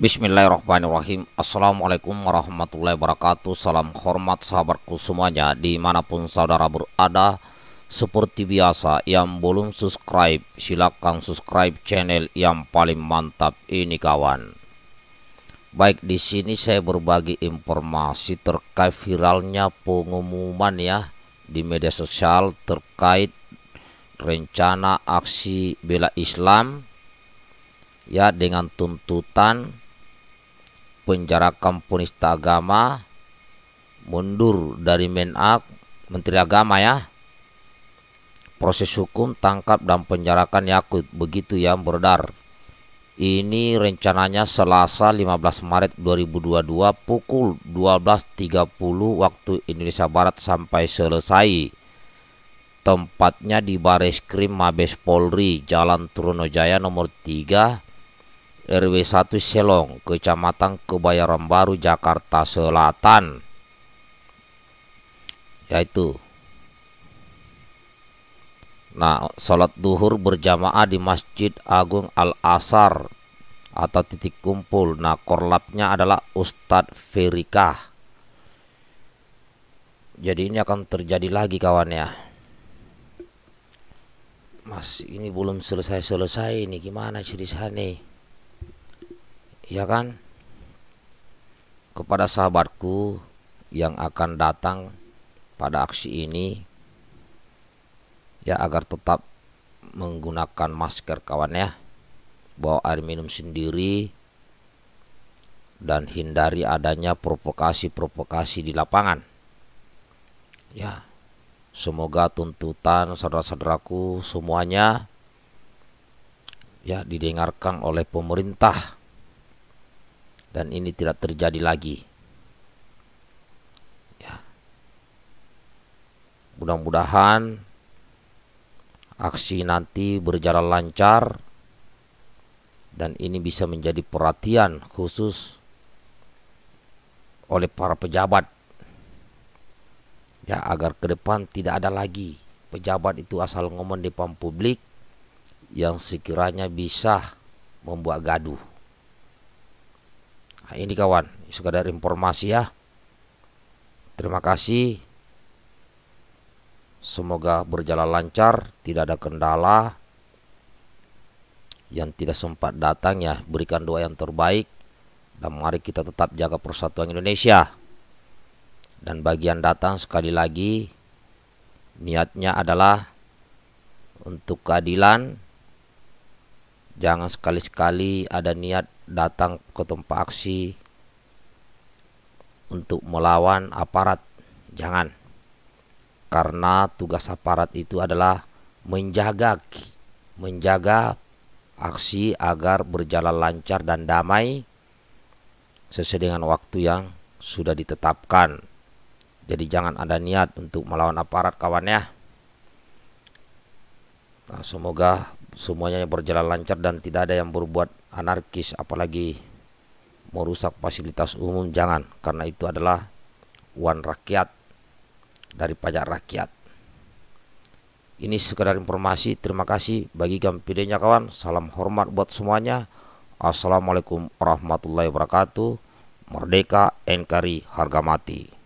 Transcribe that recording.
Bismillahirrahmanirrahim Assalamualaikum warahmatullahi wabarakatuh Salam hormat sahabatku semuanya Dimanapun saudara berada Seperti biasa yang belum subscribe Silahkan subscribe channel yang paling mantap ini kawan Baik di sini saya berbagi informasi terkait viralnya pengumuman ya Di media sosial terkait rencana aksi bela Islam Ya dengan tuntutan penjarakan penista agama mundur dari Menak Menteri Agama ya proses hukum tangkap dan penjarakan Yakut begitu yang beredar ini rencananya Selasa 15 Maret 2022 pukul 12.30 waktu Indonesia Barat sampai selesai tempatnya di Baris Krim Mabes Polri Jalan Trunojaya nomor 3 RW 1 Selong, Kecamatan Kebayoran Baru, Jakarta Selatan. Yaitu Nah, salat duhur berjamaah di Masjid Agung Al-Asar atau titik kumpul. Nah, korlapnya adalah Ustadz Ferika. Jadi ini akan terjadi lagi kawan ya. Mas, ini belum selesai-selesai ini gimana ceritanya nih? ya kan kepada sahabatku yang akan datang pada aksi ini ya agar tetap menggunakan masker kawan ya bawa air minum sendiri dan hindari adanya provokasi-provokasi di lapangan ya semoga tuntutan saudara-saudaraku semuanya ya didengarkan oleh pemerintah dan ini tidak terjadi lagi. Ya. Mudah-mudahan aksi nanti berjalan lancar dan ini bisa menjadi perhatian khusus oleh para pejabat ya agar ke depan tidak ada lagi pejabat itu asal ngomong di depan publik yang sekiranya bisa membuat gaduh nah, ini kawan sekadar informasi ya terima kasih semoga berjalan lancar tidak ada kendala yang tidak sempat datang ya berikan doa yang terbaik dan mari kita tetap jaga persatuan Indonesia dan bagian datang sekali lagi niatnya adalah untuk keadilan jangan sekali-sekali ada niat datang ke tempat aksi untuk melawan aparat. Jangan. Karena tugas aparat itu adalah menjaga menjaga aksi agar berjalan lancar dan damai sesuai dengan waktu yang sudah ditetapkan. Jadi jangan ada niat untuk melawan aparat kawan ya. Nah, semoga semuanya berjalan lancar dan tidak ada yang berbuat anarkis apalagi merusak fasilitas umum jangan karena itu adalah uang rakyat dari pajak rakyat. Ini sekedar informasi. Terima kasih bagikan videonya kawan. Salam hormat buat semuanya. Assalamualaikum warahmatullahi wabarakatuh. Merdeka NKRI harga mati.